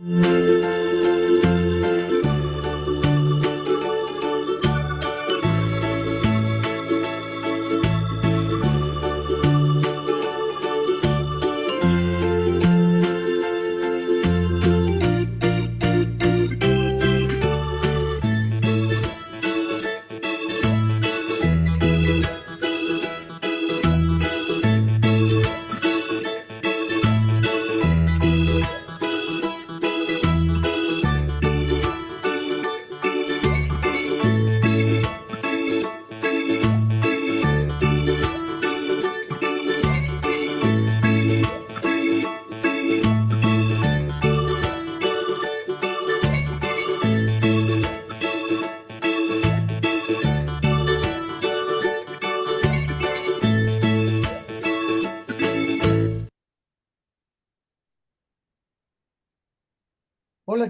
Música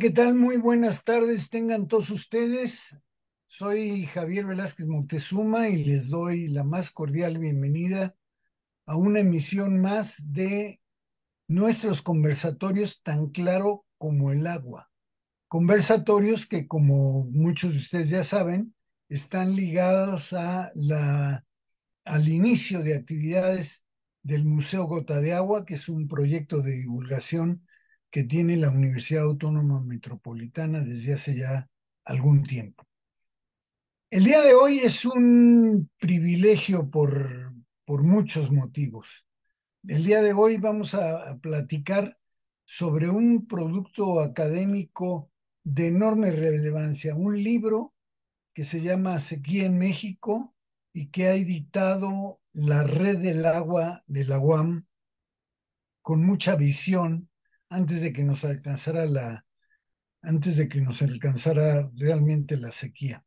¿qué tal? Muy buenas tardes, tengan todos ustedes. Soy Javier Velázquez Montezuma y les doy la más cordial bienvenida a una emisión más de nuestros conversatorios tan claro como el agua. Conversatorios que, como muchos de ustedes ya saben, están ligados al inicio de actividades del Museo Gota de Agua, que es un proyecto de divulgación que tiene la Universidad Autónoma Metropolitana desde hace ya algún tiempo. El día de hoy es un privilegio por, por muchos motivos. El día de hoy vamos a, platicar sobre un producto académico de enorme relevancia, un libro que se llama Sequía en México y que ha editado la Red del Agua de la UAM con mucha visión antes de que nos alcanzara la, antes de que nos alcanzara realmente la sequía.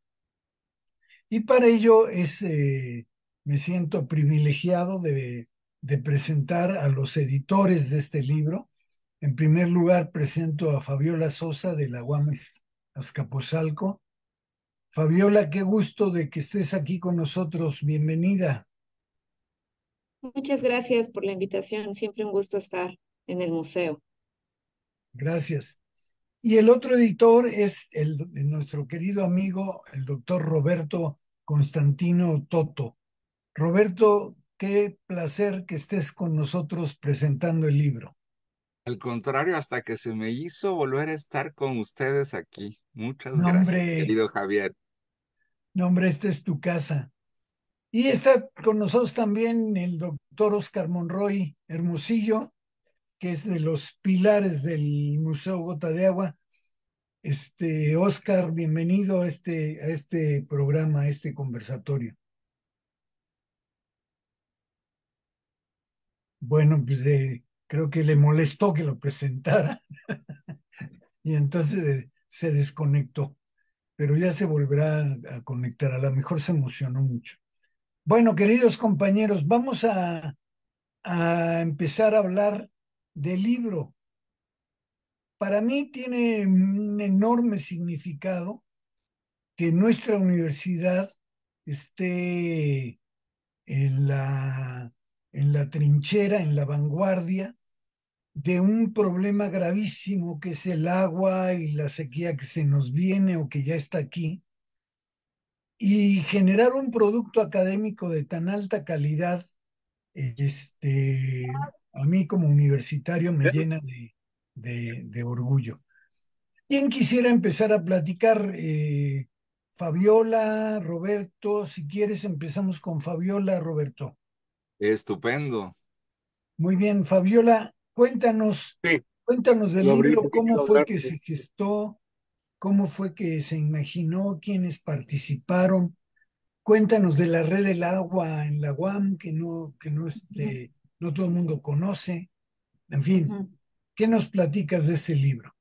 Y para ello es, eh, me siento privilegiado de, de presentar a los editores de este libro. En primer lugar, presento a Fabiola Sosa de la Guames Azcapotzalco. Fabiola, qué gusto de que estés aquí con nosotros. Bienvenida. Muchas gracias por la invitación. Siempre un gusto estar en el museo. Gracias. Y el otro editor es el, nuestro querido amigo, el doctor Roberto Constantino Toto. Roberto, qué placer que estés con nosotros presentando el libro. Al contrario, hasta que se me hizo volver a estar con ustedes aquí. Muchas gracias, querido Javier. Nombre, esta es tu casa. Y está con nosotros también el doctor Oscar Monroy Hermosillo, que es de los pilares del Museo Gota de Agua. Este, Oscar, bienvenido a este, a este programa, a este conversatorio. Bueno, pues eh, creo que le molestó que lo presentara y entonces eh, se desconectó, pero ya se volverá a conectar, a lo mejor se emocionó mucho. Bueno, queridos compañeros, vamos a, a empezar a hablar del libro. Para mí tiene un enorme significado que nuestra universidad esté en la, en la trinchera, en la vanguardia de un problema gravísimo que es el agua y la sequía que se nos viene o que ya está aquí, y generar un producto académico de tan alta calidad este, a mí como universitario me llena de, orgullo. ¿Quién quisiera empezar a platicar? Eh, Fabiola, Roberto, si quieres empezamos con Fabiola, Roberto. Estupendo. Muy bien, Fabiola, cuéntanos, cuéntanos del libro, cómo fue que se gestó, cómo fue que se imaginó, quiénes participaron. Cuéntanos de la red del agua en la UAM, que no, que no este, no todo el mundo conoce. En fin, ¿qué nos platicas de este libro?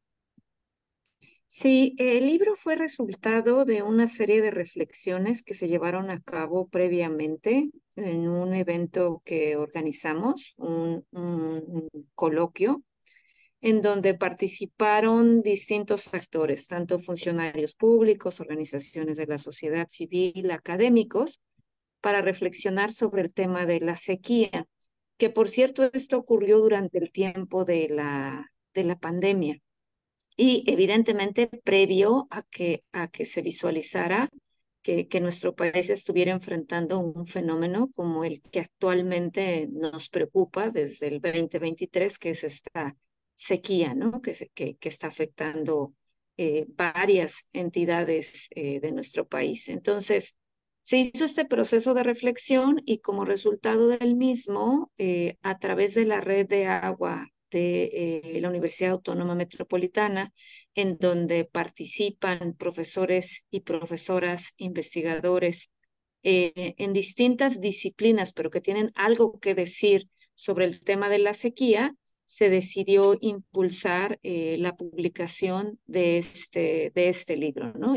Sí, el libro fue resultado de una serie de reflexiones que se llevaron a cabo previamente en un evento que organizamos, un coloquio, en donde participaron distintos actores, tanto funcionarios públicos, organizaciones de la sociedad civil, académicos, para reflexionar sobre el tema de la sequía que por cierto esto ocurrió durante el tiempo de la, de la pandemia y evidentemente previo a que, a que se visualizara que, que nuestro país estuviera enfrentando un fenómeno como el que actualmente nos preocupa desde el 2023, que es esta sequía, ¿no? Que, se, que, que está afectando eh, varias entidades eh, de nuestro país. Entonces, se hizo este proceso de reflexión y como resultado del mismo, eh, a través de la red de agua de eh, la Universidad Autónoma Metropolitana, en donde participan profesores y profesoras, investigadores eh, en distintas disciplinas, pero que tienen algo que decir sobre el tema de la sequía, se decidió impulsar la publicación de este, de este libro, ¿no?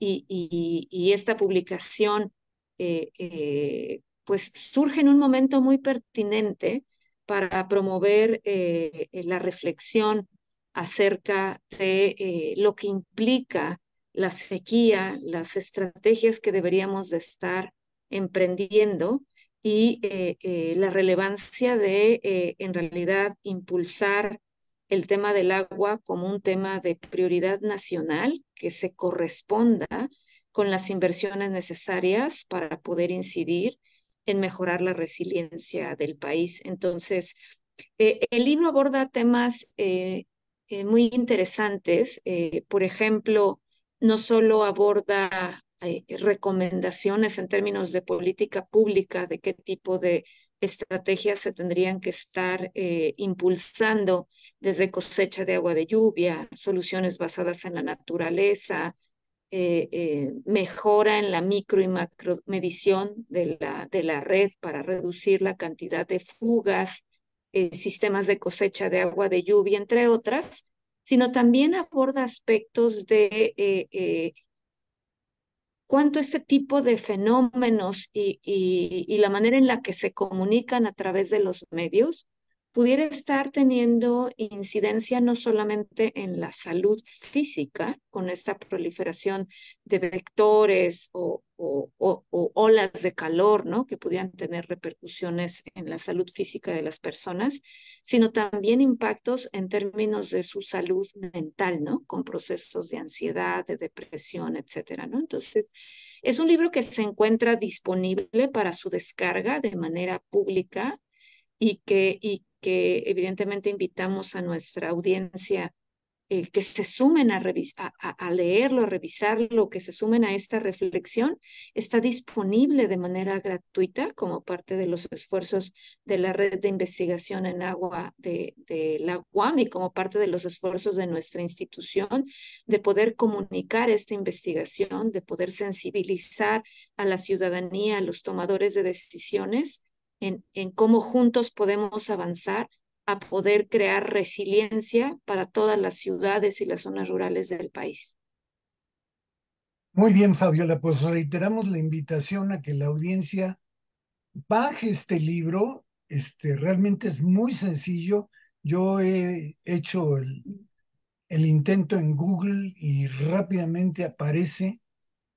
y, esta publicación eh, eh, pues surge en un momento muy pertinente para promover eh, la reflexión acerca de lo que implica la sequía, las estrategias que deberíamos de estar emprendiendo y la relevancia de, en realidad, impulsar el tema del agua como un tema de prioridad nacional que se corresponda con las inversiones necesarias para poder incidir en mejorar la resiliencia del país. Entonces, eh, el libro aborda temas eh, eh, muy interesantes. por ejemplo, no solo aborda recomendaciones en términos de política pública, de qué tipo de estrategias se tendrían que estar eh, impulsando desde cosecha de agua de lluvia, soluciones basadas en la naturaleza, eh, eh, mejora en la micro y macro medición de la, de la red para reducir la cantidad de fugas, sistemas de cosecha de agua de lluvia, entre otras, sino también aborda aspectos de cuánto este tipo de fenómenos y, y la manera en la que se comunican a través de los medios pudiera estar teniendo incidencia no solamente en la salud física, con esta proliferación de vectores o, olas de calor, ¿no? Que pudieran tener repercusiones en la salud física de las personas, sino también impactos en términos de su salud mental, ¿no? Con procesos de ansiedad, de depresión, etcétera, ¿no? Entonces, es un libro que se encuentra disponible para su descarga de manera pública y que, y que evidentemente invitamos a nuestra audiencia eh, que se sumen a, a, leerlo, a revisarlo, que se sumen a esta reflexión, está disponible de manera gratuita como parte de los esfuerzos de la red de investigación en agua de, de la UAM y como parte de los esfuerzos de nuestra institución de poder comunicar esta investigación, de poder sensibilizar a la ciudadanía, a los tomadores de decisiones en, cómo juntos podemos avanzar a poder crear resiliencia para todas las ciudades y las zonas rurales del país. Muy bien, Fabiola, pues reiteramos la invitación a que la audiencia baje este libro. Este realmente es muy sencillo. Yo he hecho el, el intento en Google y rápidamente aparece,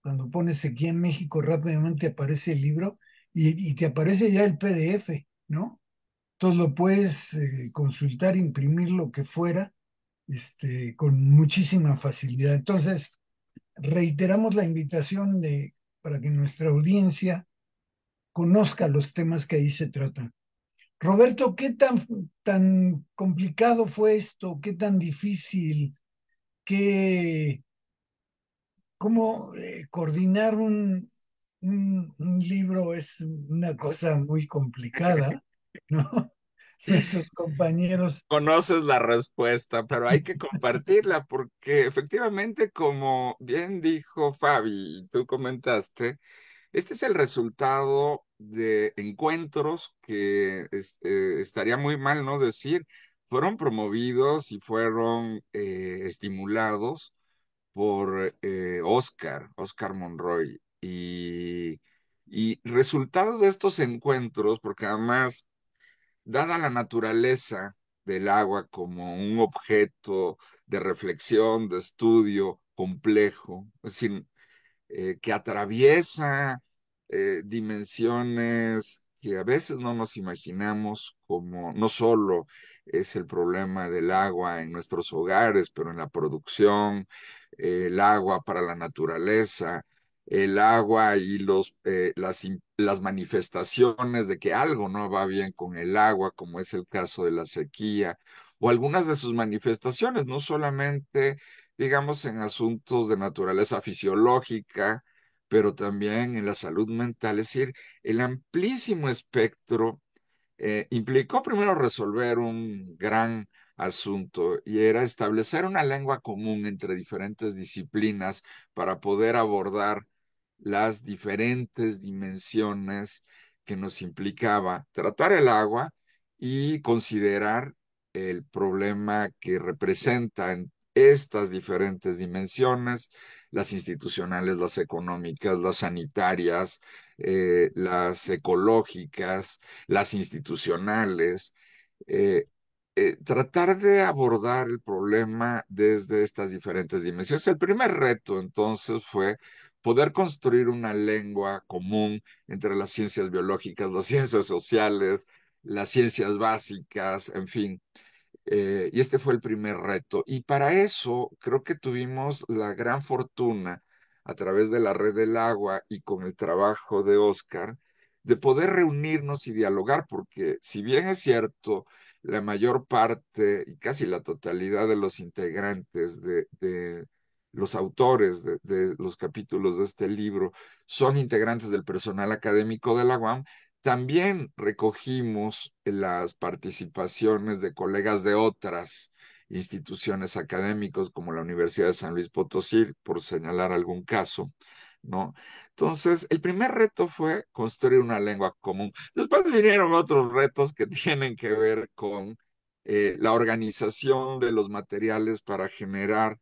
cuando pones aquí en México, rápidamente aparece el libro y, te aparece ya el PDF, ¿no? Entonces lo puedes eh, consultar, imprimir lo que fuera, este, con muchísima facilidad. Entonces, reiteramos la invitación de, para que nuestra audiencia conozca los temas que ahí se tratan. Roberto, ¿qué tan, tan complicado fue esto? ¿Qué tan difícil? ¿Qué, ¿Cómo eh, coordinar un, un, libro es una cosa muy complicada, ¿no? Nuestros compañeros. Conoces la respuesta, pero hay que compartirla porque efectivamente, como bien dijo Fabi tú comentaste, este es el resultado de encuentros que eh, estaría muy mal no decir, fueron promovidos y fueron eh, estimulados por eh, Oscar, Oscar Monroy, y, resultado de estos encuentros, porque además, dada la naturaleza del agua como un objeto de reflexión, de estudio complejo, es decir, eh, que atraviesa eh, dimensiones que a veces no nos imaginamos como no solo es el problema del agua en nuestros hogares, pero en la producción, eh, el agua para la naturaleza, el agua y los, eh, las, manifestaciones de que algo no va bien con el agua, como es el caso de la sequía, o algunas de sus manifestaciones, no solamente, digamos, en asuntos de naturaleza fisiológica, pero también en la salud mental, es decir, el amplísimo espectro eh, implicó primero resolver un gran asunto y era establecer una lengua común entre diferentes disciplinas para poder abordar las diferentes dimensiones que nos implicaba tratar el agua y considerar el problema que en estas diferentes dimensiones, las institucionales, las económicas, las sanitarias, eh, las ecológicas, las institucionales, eh, eh, tratar de abordar el problema desde estas diferentes dimensiones. El primer reto entonces fue poder construir una lengua común entre las ciencias biológicas, las ciencias sociales, las ciencias básicas, en fin. Eh, y este fue el primer reto. Y para eso creo que tuvimos la gran fortuna a través de la red del agua y con el trabajo de Oscar, de poder reunirnos y dialogar, porque si bien es cierto, la mayor parte y casi la totalidad de los integrantes de los autores de, los capítulos de este libro son integrantes del personal académico de la UAM, también recogimos las participaciones de colegas de otras instituciones académicas como la Universidad de San Luis Potosí, por señalar algún caso, ¿no? Entonces, el primer reto fue construir una lengua común. Después vinieron otros retos que tienen que ver con eh, la organización de los materiales para generar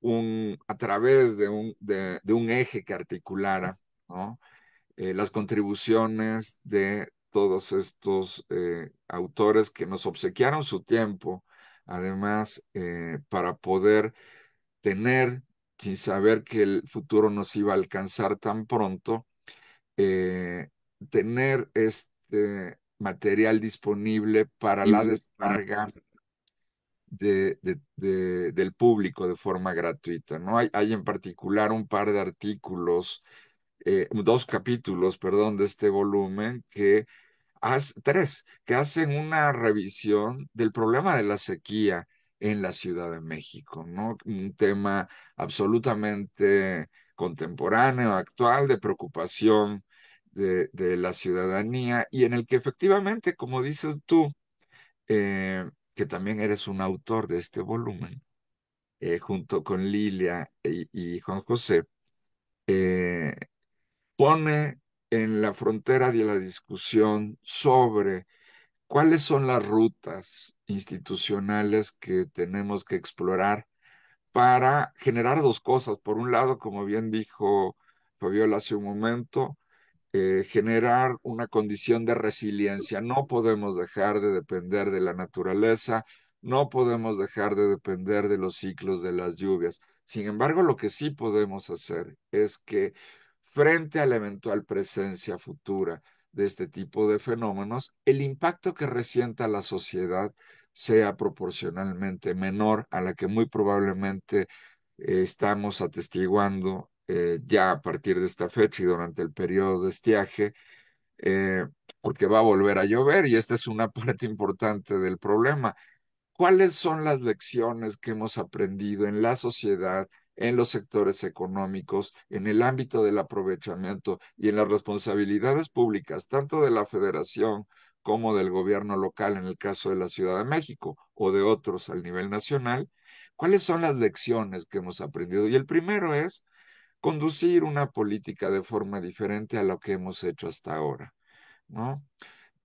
un, a través de un, de, un eje que articulara eh, las contribuciones de todos estos eh, autores que nos obsequiaron su tiempo, además, eh, para poder tener, sin saber que el futuro nos iba a alcanzar tan pronto, tener este material disponible para la descarga del público de forma gratuita. ¿no? Hay, en particular un par de artículos, eh, dos capítulos, perdón, de este volumen que tres, que hacen una revisión del problema de la sequía en la Ciudad de México, Un tema absolutamente contemporáneo, actual, de preocupación de, la ciudadanía y en el que efectivamente, como dices tú, eh, que también eres un autor de este volumen, eh, junto con Lilia y, Juan José, eh, pone en la frontera de la discusión sobre cuáles son las rutas institucionales que tenemos que explorar para generar dos cosas. Por un lado, como bien dijo Fabiola hace un momento, eh, generar una condición de resiliencia. No podemos dejar de depender de la naturaleza, no podemos dejar de depender de los ciclos de las lluvias. Sin embargo, lo que sí podemos hacer es que frente a la eventual presencia futura de este tipo de fenómenos, el impacto que resienta la sociedad sea proporcionalmente menor a la que muy probablemente eh, estamos atestiguando eh, ya a partir de esta fecha y durante el periodo de estiaje, eh, porque va a volver a llover y esta es una parte importante del problema. ¿Cuáles son las lecciones que hemos aprendido en la sociedad, en los sectores económicos, en el ámbito del aprovechamiento y en las responsabilidades públicas, tanto de la federación como del gobierno local en el caso de la Ciudad de México o de otros al nivel nacional? ¿Cuáles son las lecciones que hemos aprendido? Y el primero es conducir una política de forma diferente a lo que hemos hecho hasta ahora, ¿no?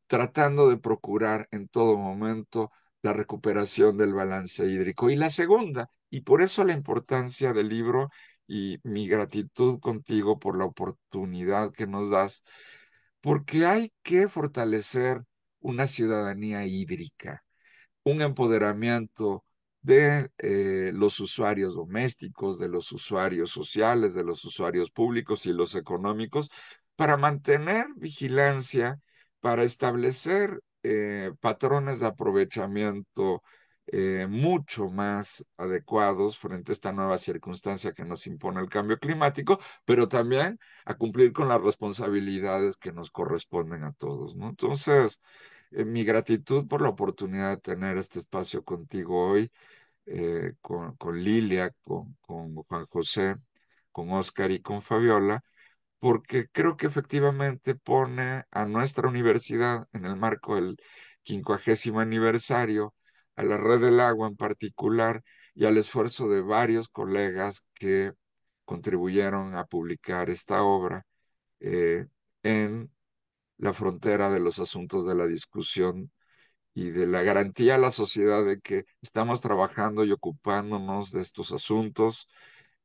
Tratando de procurar en todo momento la recuperación del balance hídrico. Y la segunda, y por eso la importancia del libro y mi gratitud contigo por la oportunidad que nos das, porque hay que fortalecer una ciudadanía hídrica, un empoderamiento de eh, los usuarios domésticos, de los usuarios sociales, de los usuarios públicos y los económicos, para mantener vigilancia, para establecer eh, patrones de aprovechamiento eh, mucho más adecuados frente a esta nueva circunstancia que nos impone el cambio climático, pero también a cumplir con las responsabilidades que nos corresponden a todos. ¿no? Entonces, eh, mi gratitud por la oportunidad de tener este espacio contigo hoy, eh, con, Lilia, con, Juan José, con Oscar y con Fabiola, porque creo que efectivamente pone a nuestra universidad en el marco del quincuagésimo aniversario, a la Red del Agua en particular y al esfuerzo de varios colegas que contribuyeron a publicar esta obra eh, en la frontera de los asuntos de la discusión y de la garantía a la sociedad de que estamos trabajando y ocupándonos de estos asuntos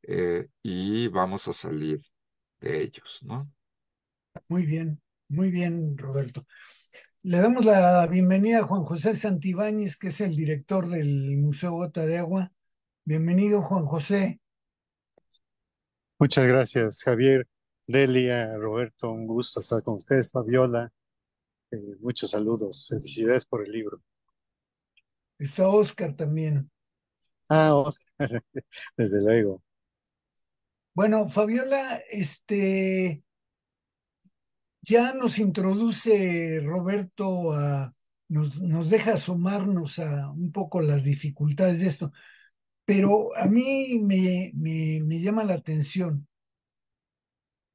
eh, y vamos a salir de ellos, ¿no? Muy bien, muy bien, Roberto. Le damos la bienvenida a Juan José Santibáñez, que es el director del Museo Gota de Agua. Bienvenido, Juan José. Muchas gracias, Javier. Delia, Roberto, un gusto estar con ustedes, Fabiola. Eh, muchos saludos, felicidades por el libro. Está Oscar también. Ah, Oscar, desde luego. Bueno, Fabiola, este ya nos introduce Roberto a, nos, nos deja asomarnos a un poco las dificultades de esto, pero a mí me, me, me llama la atención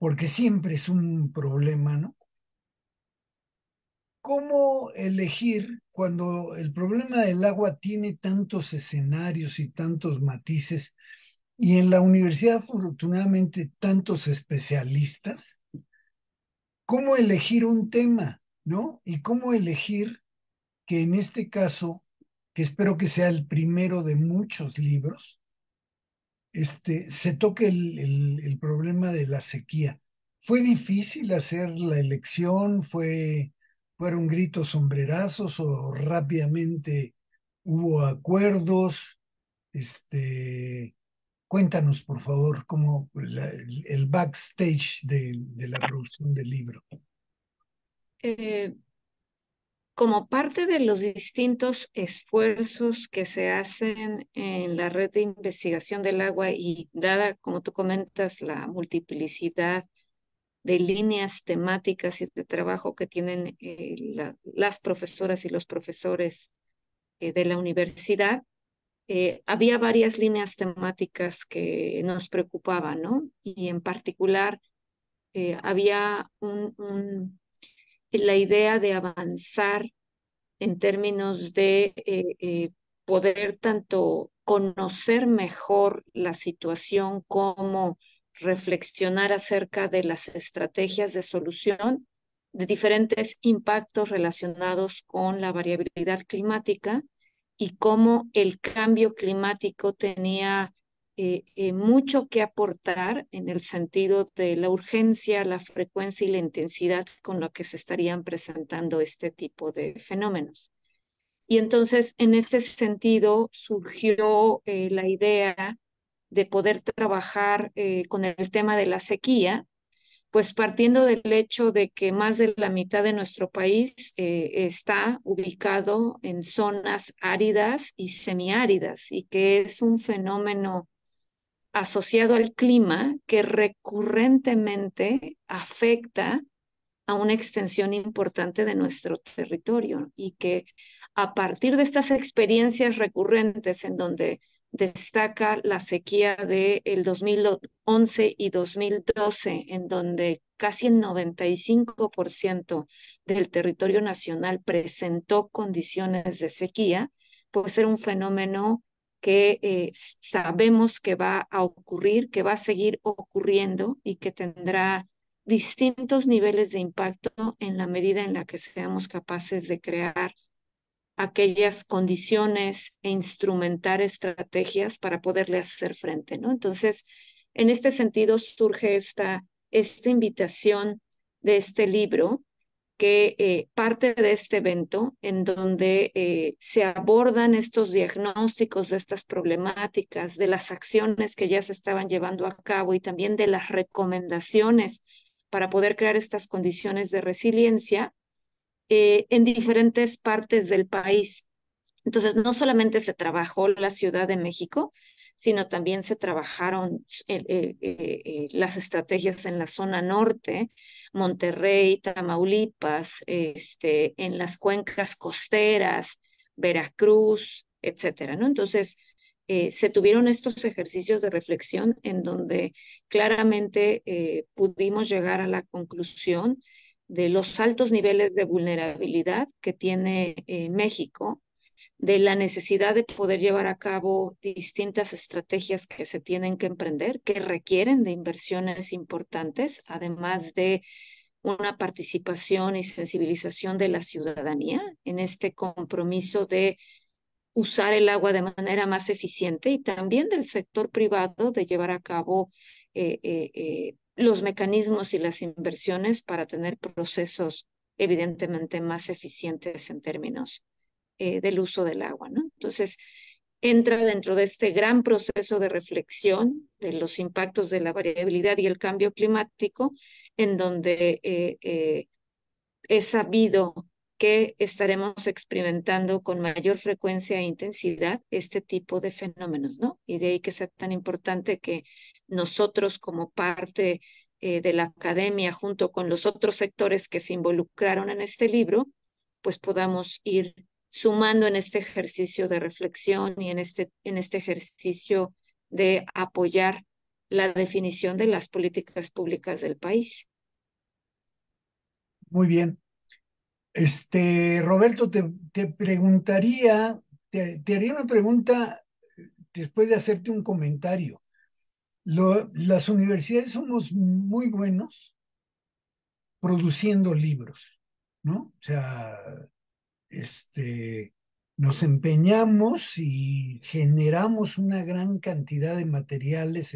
porque siempre es un problema, ¿no? ¿Cómo elegir cuando el problema del agua tiene tantos escenarios y tantos matices y en la universidad afortunadamente tantos especialistas? ¿Cómo elegir un tema, ¿no? Y cómo elegir que en este caso, que espero que sea el primero de muchos libros, este, se toque el, problema de la sequía. Fue difícil hacer la elección, fue, fueron gritos sombrerazos o rápidamente hubo acuerdos. Este, cuéntanos, por favor, cómo el backstage de, de, la producción del libro. Eh, como parte de los distintos esfuerzos que se hacen en la red de investigación del agua y dada, como tú comentas, la multiplicidad de líneas temáticas y de trabajo que tienen eh, las profesoras y los profesores eh, de la universidad, eh, había varias líneas temáticas que nos preocupaban, ¿no? Y en particular había un la idea de avanzar en términos de eh, eh, poder tanto conocer mejor la situación como reflexionar acerca de las estrategias de solución de diferentes impactos relacionados con la variabilidad climática y cómo el cambio climático tenía eh, eh, mucho que aportar en el sentido de la urgencia, la frecuencia y la intensidad con la que se estarían presentando este tipo de fenómenos. Y entonces, en este sentido, surgió eh, la idea de poder trabajar con el tema de la sequía, pues partiendo del hecho de que más de la mitad de nuestro país está ubicado en zonas áridas y semiáridas y que es un fenómeno asociado al clima que recurrentemente afecta a una extensión importante de nuestro territorio y que a partir de estas experiencias recurrentes en donde destaca la sequía del mil 2011 y 2012, en donde casi el 95% del territorio nacional presentó condiciones de sequía, puede ser un fenómeno que eh, sabemos que va a ocurrir, que va a seguir ocurriendo y que tendrá distintos niveles de impacto en la medida en la que seamos capaces de crear aquellas condiciones e instrumentar estrategias para poderle hacer frente, ¿no? Entonces, en este sentido surge esta, esta invitación de este libro que eh, parte de este evento en donde eh, se abordan estos diagnósticos de estas problemáticas, de las acciones que ya se estaban llevando a cabo y también de las recomendaciones para poder crear estas condiciones de resiliencia eh, en diferentes partes del país. Entonces, no solamente se trabajó la Ciudad de México, sino también se trabajaron eh, eh, eh, las estrategias en la zona norte, Monterrey, Tamaulipas, este, en las cuencas costeras, Veracruz, etcétera, ¿no? Entonces, se tuvieron estos ejercicios de reflexión en donde claramente pudimos llegar a la conclusión de los altos niveles de vulnerabilidad que tiene México de la necesidad de poder llevar a cabo distintas estrategias que se tienen que emprender, que requieren de inversiones importantes, además de una participación y sensibilización de la ciudadanía en este compromiso de usar el agua de manera más eficiente y también del sector privado de llevar a cabo eh, eh, eh, los mecanismos y las inversiones para tener procesos evidentemente más eficientes en términos eh, del uso del agua. ¿no? Entonces, entra dentro de este gran proceso de reflexión de los impactos de la variabilidad y el cambio climático, en donde es eh, eh, sabido que estaremos experimentando con mayor frecuencia e intensidad este tipo de fenómenos, ¿no? Y de ahí que sea tan importante que nosotros como parte de la academia, junto con los otros sectores que se involucraron en este libro, pues podamos ir sumando en este ejercicio de reflexión y en este, en este ejercicio de apoyar la definición de las políticas públicas del país. Muy bien. Este, Roberto, te, te preguntaría, te, haría una pregunta eh, después de hacerte un comentario. las universidades somos muy buenos produciendo libros, ¿no? O sea, este, nos empeñamos y generamos una gran cantidad de materiales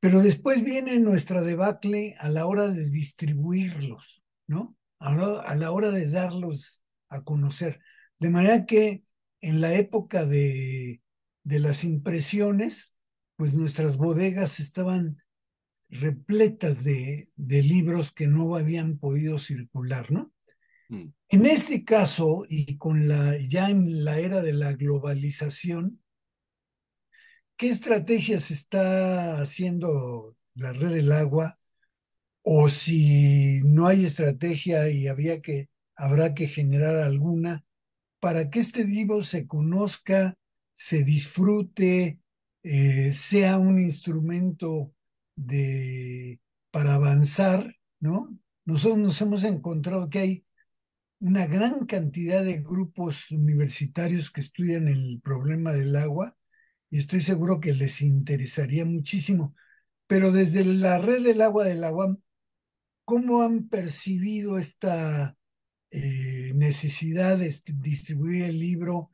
Pero después viene nuestra debacle a la hora de distribuirlos, ¿no? A la hora de darlos a conocer. De manera que en la época de, las impresiones, pues nuestras bodegas estaban repletas de, de libros que no habían podido circular, ¿no? Mm. En este caso, y con la, ya en la era de la globalización, ¿qué estrategias está haciendo la red del agua? O si no hay estrategia y había que, habrá que generar alguna, para que este vivo se conozca, se disfrute, eh, sea un instrumento de, para avanzar, ¿no? Nosotros nos hemos encontrado que hay una gran cantidad de grupos universitarios que estudian el problema del agua y estoy seguro que les interesaría muchísimo. Pero desde la red del agua del agua, ¿cómo han percibido esta eh, necesidad de distribuir el libro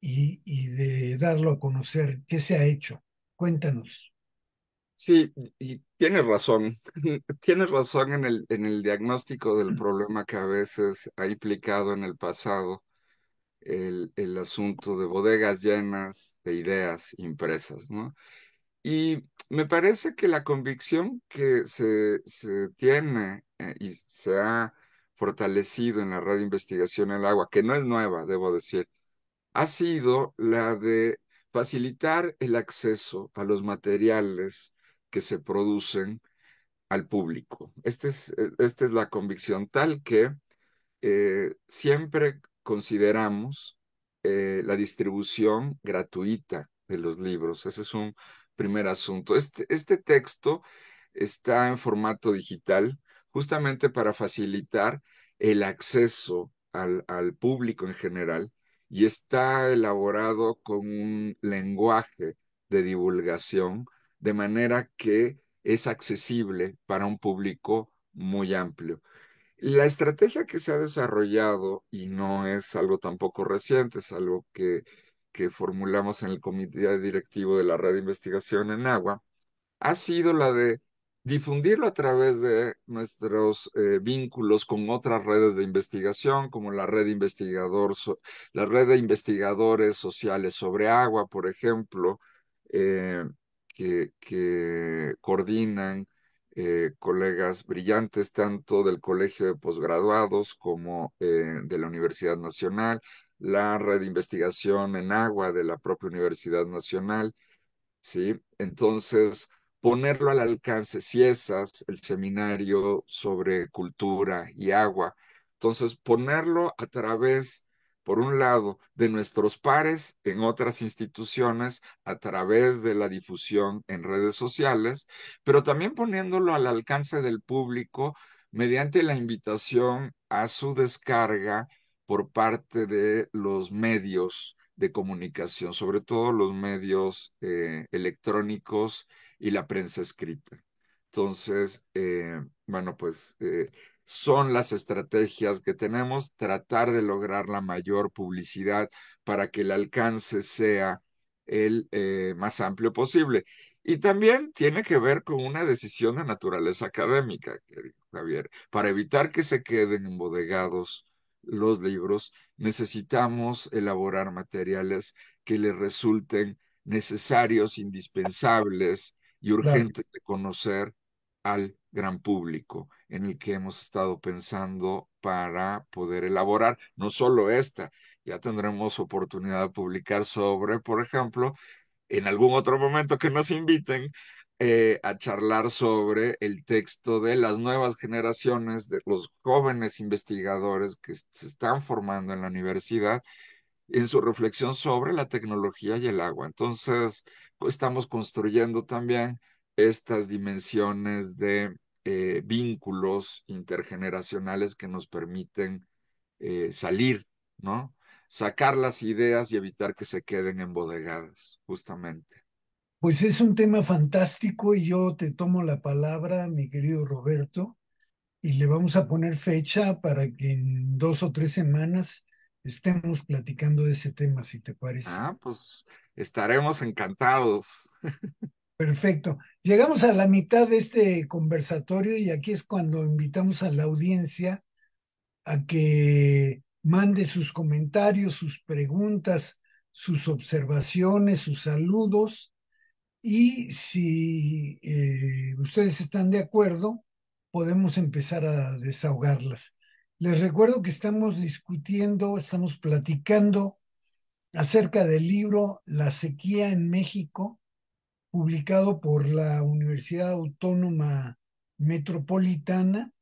y, y de darlo a conocer? ¿Qué se ha hecho? Cuéntanos. Sí, y Tienes razón, tienes razón en el, en el diagnóstico del mm. problema que a veces ha implicado en el pasado el, asunto de bodegas llenas de ideas impresas, ¿no? Y me parece que la convicción que se, tiene eh, y se ha fortalecido en la red de investigación el agua, que no es nueva, debo decir, ha sido la de facilitar el acceso a los materiales que se producen al público. Este es, eh, esta es la convicción tal que eh, siempre consideramos eh, la distribución gratuita de los libros. Ese es un primer asunto. Este, este, texto está en formato digital justamente para facilitar el acceso al, al público en general y está elaborado con un lenguaje de divulgación de manera que es accesible para un público muy amplio. La estrategia que se ha desarrollado, y no es algo tampoco reciente, es algo que, que formulamos en el comité directivo de la red de investigación en agua, ha sido la de difundirlo a través de nuestros eh, vínculos con otras redes de investigación, como la red, la red de investigadores sociales sobre agua, por ejemplo, eh, que, coordinan eh, colegas brillantes tanto del Colegio de Posgraduados como eh, de la Universidad Nacional, la red de investigación en agua de la propia Universidad Nacional, ¿sí? Entonces, ponerlo al alcance, esas, el seminario sobre cultura y agua. Entonces, ponerlo a través por un lado, de nuestros pares en otras instituciones a través de la difusión en redes sociales, pero también poniéndolo al alcance del público mediante la invitación a su descarga por parte de los medios de comunicación, sobre todo los medios eh, electrónicos y la prensa escrita. Entonces, eh, bueno, pues eh, son las estrategias que tenemos, tratar de lograr la mayor publicidad para que el alcance sea el eh, más amplio posible. Y también tiene que ver con una decisión de naturaleza académica, Javier. Para evitar que se queden embodegados los libros, necesitamos elaborar materiales que les resulten necesarios, indispensables y urgentes de conocer al gran público en el que hemos estado pensando para poder elaborar no solo esta, ya tendremos oportunidad de publicar sobre, por ejemplo, en algún otro momento que nos inviten eh, a charlar sobre el texto de las nuevas generaciones, de los jóvenes investigadores que se están formando en la universidad en su reflexión sobre la tecnología y el agua. Entonces, estamos construyendo también estas dimensiones de eh, vínculos intergeneracionales que nos permiten eh, salir, ¿no? Sacar las ideas y evitar que se queden embodegadas, justamente. Pues es un tema fantástico y yo te tomo la palabra, mi querido Roberto, y le vamos a poner fecha para que en dos o tres semanas estemos platicando de ese tema, si te parece. Ah, pues estaremos encantados. Perfecto. Llegamos a la mitad de este conversatorio y aquí es cuando invitamos a la audiencia a que mande sus comentarios, sus preguntas, sus observaciones, sus saludos y si eh, ustedes están de acuerdo, podemos empezar a desahogarlas. Les recuerdo que estamos discutiendo, estamos platicando acerca del libro La sequía en México publicado por la Universidad Autónoma Metropolitana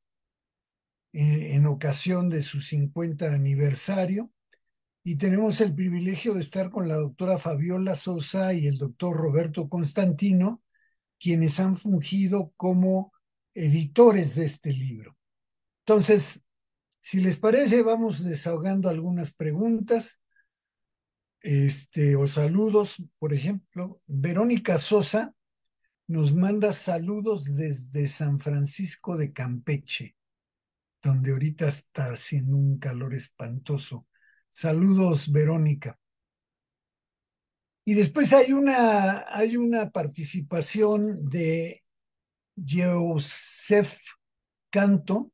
eh, en, ocasión de su 50 aniversario. Y tenemos el privilegio de estar con la doctora Fabiola Sosa y el doctor Roberto Constantino, quienes han fungido como editores de este libro. Entonces, si les parece, vamos desahogando algunas preguntas este, o saludos, por ejemplo, Verónica Sosa nos manda saludos desde San Francisco de Campeche, donde ahorita está haciendo un calor espantoso. Saludos, Verónica. Y después hay una, hay una participación de Joseph Canto,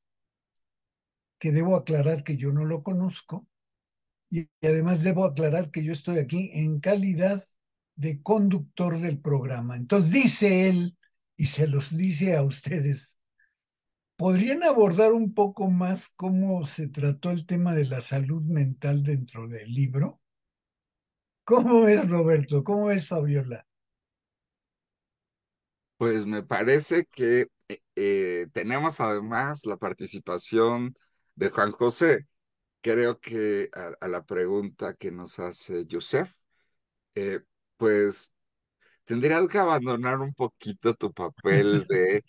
que debo aclarar que yo no lo conozco, y además debo aclarar que yo estoy aquí en calidad de conductor del programa. Entonces dice él, y se los dice a ustedes, ¿podrían abordar un poco más cómo se trató el tema de la salud mental dentro del libro? ¿Cómo es Roberto? ¿Cómo es Fabiola? Pues me parece que eh, eh, tenemos además la participación de Juan José, creo que a, la pregunta que nos hace Joseph, eh, pues tendrías que abandonar un poquito tu papel de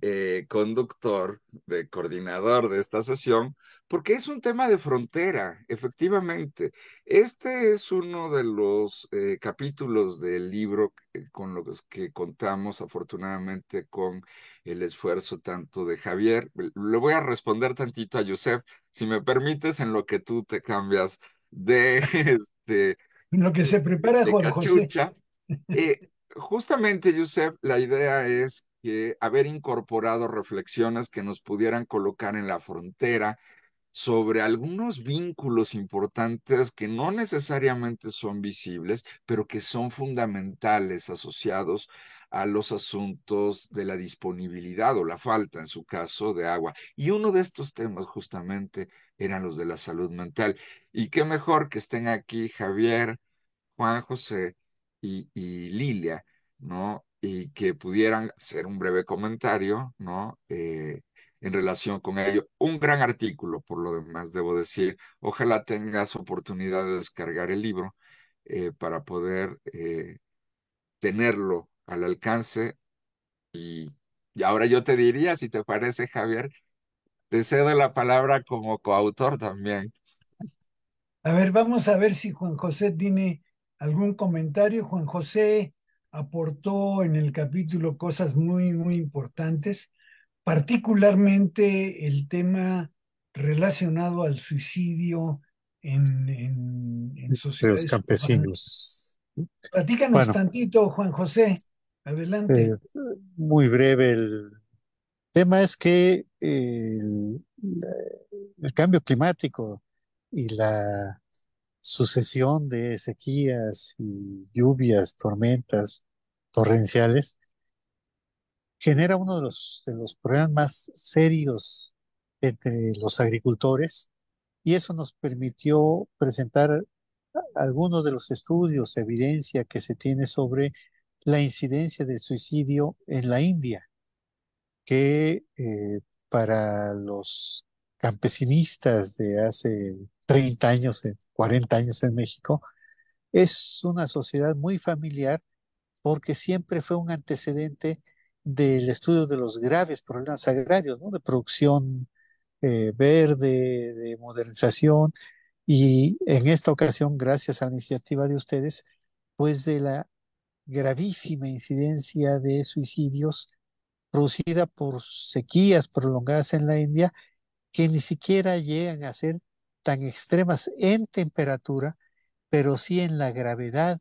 eh, conductor, de coordinador de esta sesión, porque es un tema de frontera, efectivamente. Este es uno de los eh, capítulos del libro eh, con los que contamos afortunadamente con el esfuerzo tanto de Javier. Le voy a responder tantito a Josep, si me permites, en lo que tú te cambias de... Este, lo que se prepara Juan cachucha. Eh, justamente, Josep, la idea es que haber incorporado reflexiones que nos pudieran colocar en la frontera sobre algunos vínculos importantes que no necesariamente son visibles, pero que son fundamentales asociados a los asuntos de la disponibilidad o la falta, en su caso, de agua. Y uno de estos temas justamente eran los de la salud mental. Y qué mejor que estén aquí Javier, Juan José y, Lilia, ¿no? Y que pudieran hacer un breve comentario, ¿no? Eh, en relación con ello. Un gran artículo, por lo demás, debo decir. Ojalá tengas oportunidad de descargar el libro eh, para poder eh, tenerlo al alcance. Y, y, ahora yo te diría, si te parece, Javier, te cedo la palabra como coautor también. A ver, vamos a ver si Juan José tiene algún comentario. Juan José aportó en el capítulo cosas muy, muy importantes particularmente el tema relacionado al suicidio en, sociedades los campesinos. Platícanos tantito, Juan José. Adelante. Eh, muy breve. El tema es que eh, el, el cambio climático y la sucesión de sequías y lluvias, tormentas torrenciales, genera uno de los, problemas más serios entre los agricultores y eso nos permitió presentar algunos de los estudios, evidencia que se tiene sobre la incidencia del suicidio en la India, que eh, para los campesinistas de hace 30 años, 40 años en México, es una sociedad muy familiar porque siempre fue un antecedente del estudio de los graves problemas agrarios, de producción eh, verde, de modernización, y en esta ocasión, gracias a la iniciativa de ustedes, pues de la gravísima incidencia de suicidios producida por sequías prolongadas en la India, que ni siquiera llegan a ser tan extremas en temperatura, pero sí en la gravedad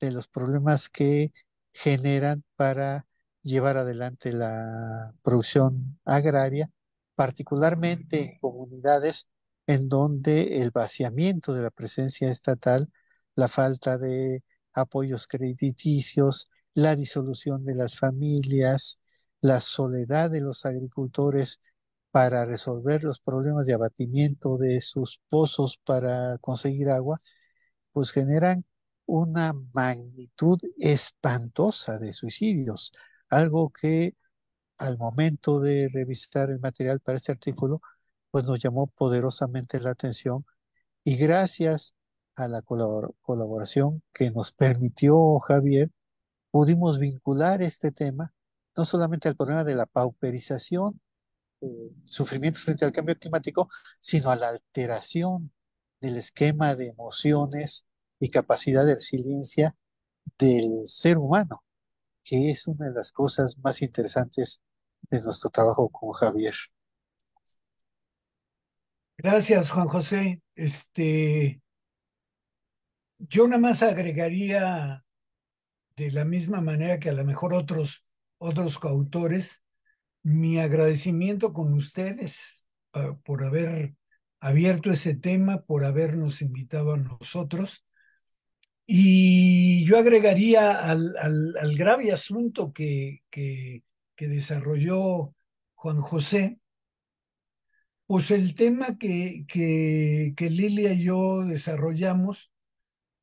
de los problemas que generan para llevar adelante la producción agraria, particularmente en comunidades en donde el vaciamiento de la presencia estatal, la falta de apoyos crediticios, la disolución de las familias, la soledad de los agricultores para resolver los problemas de abatimiento de sus pozos para conseguir agua, pues generan una magnitud espantosa de suicidios algo que al momento de revisar el material para este artículo, pues nos llamó poderosamente la atención y gracias a la colaboración que nos permitió Javier, pudimos vincular este tema no solamente al problema de la pauperización, eh, sufrimiento frente al cambio climático, sino a la alteración del esquema de emociones y capacidad de resiliencia del ser humano que es una de las cosas más interesantes de nuestro trabajo con Javier. Gracias, Juan José. Este, yo nada más agregaría de la misma manera que a lo mejor otros, otros coautores, mi agradecimiento con ustedes ah, por haber abierto ese tema, por habernos invitado a nosotros y yo agregaría al, grave asunto que, que, desarrolló Juan José, pues el tema que, que, Lilia y yo desarrollamos,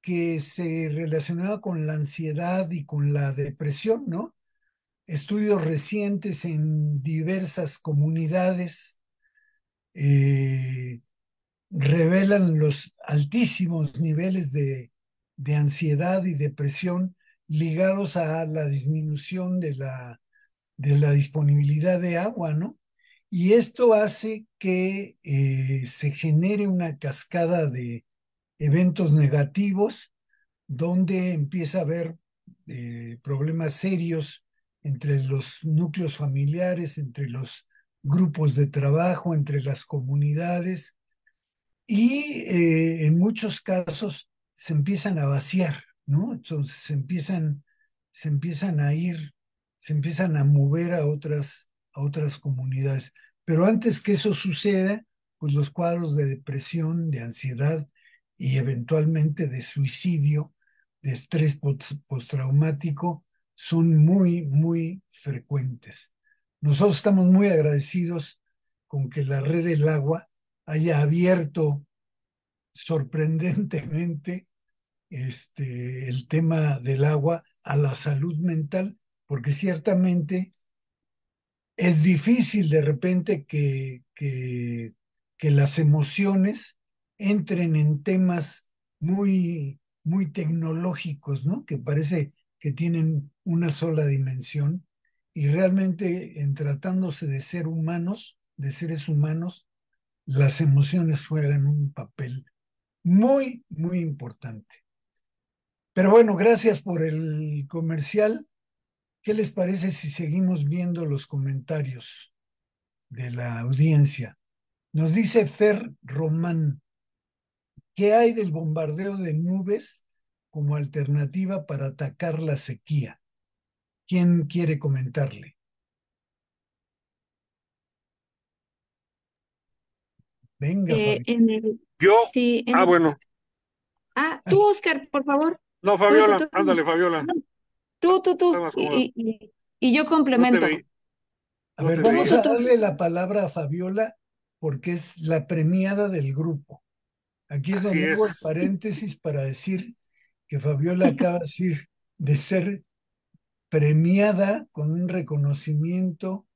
que se relacionaba con la ansiedad y con la depresión, ¿no? Estudios recientes en diversas comunidades eh, revelan los altísimos niveles de, de ansiedad y depresión ligados a la disminución de la, de la disponibilidad de agua, ¿no? Y esto hace que eh, se genere una cascada de eventos negativos donde empieza a haber eh, problemas serios entre los núcleos familiares, entre los grupos de trabajo, entre las comunidades y eh, en muchos casos se empiezan a vaciar, ¿no? Entonces se empiezan, se empiezan a ir, se empiezan a mover a otras, a otras comunidades. Pero antes que eso suceda, pues los cuadros de depresión, de ansiedad y eventualmente de suicidio, de estrés postraumático, son muy, muy frecuentes. Nosotros estamos muy agradecidos con que la red del agua haya abierto sorprendentemente este, el tema del agua a la salud mental, porque ciertamente es difícil de repente que, que, las emociones entren en temas muy, muy tecnológicos, ¿no? Que parece que tienen una sola dimensión y realmente en tratándose de ser humanos, de seres humanos, las emociones juegan un papel muy, muy importante. Pero bueno, gracias por el comercial. ¿Qué les parece si seguimos viendo los comentarios de la audiencia? Nos dice Fer Román, ¿qué hay del bombardeo de nubes como alternativa para atacar la sequía? ¿Quién quiere comentarle? Venga. Eh, en, el, yo. Ah, bueno. Ah, tú, Oscar, por favor. No, Fabiola, ándale, Fabiola. Tú, tú, tú. Y, yo complemento. a ver, vamos a darle la palabra a Fabiola porque es la premiada del grupo. Aquí es donde hago el paréntesis para decir que Fabiola acaba de, de ser premiada con un reconocimiento